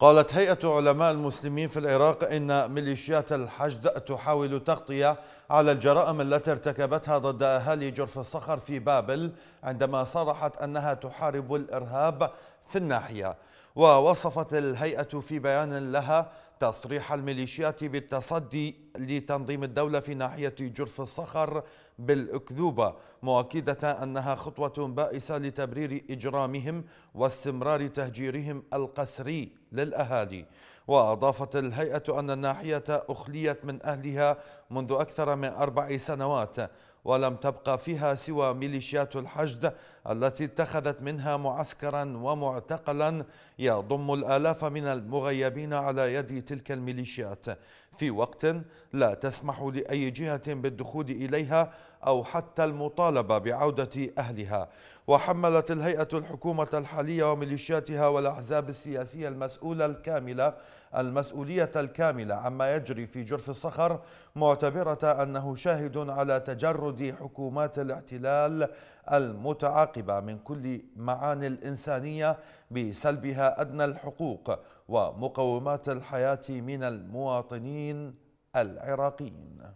قالت هيئة علماء المسلمين في العراق إن ميليشيات الحشد تحاول تغطية على الجرائم التي ارتكبتها ضد أهالي جرف الصخر في بابل عندما صرحت أنها تحارب الإرهاب في الناحية ووصفت الهيئة في بيان لها تصريح الميليشيات بالتصدي لتنظيم الدولة في ناحية جرف الصخر بالأكذوبة مؤكدة أنها خطوة بائسة لتبرير إجرامهم واستمرار تهجيرهم القسري للأهالي وأضافت الهيئة أن الناحية أخليت من أهلها منذ أكثر من أربع سنوات ولم تبقى فيها سوى ميليشيات الحشد التي اتخذت منها معسكرا ومعتقلا يضم الآلاف من المغيبين على يد تلك الميليشيات في وقت لا تسمح لأي جهة بالدخول إليها أو حتى المطالبة بعودة أهلها وحملت الهيئة الحكومة الحالية وميليشياتها والأحزاب السياسية المسؤولة الكاملة المسؤولية الكاملة عما يجري في جرف الصخر معتبرة أنه شاهد على تجرد حكومات الاحتلال المتعاقبة من كل معاني الإنسانية بسلبها أدنى الحقوق ومقومات الحياة من المواطنين المسلمين العراقيين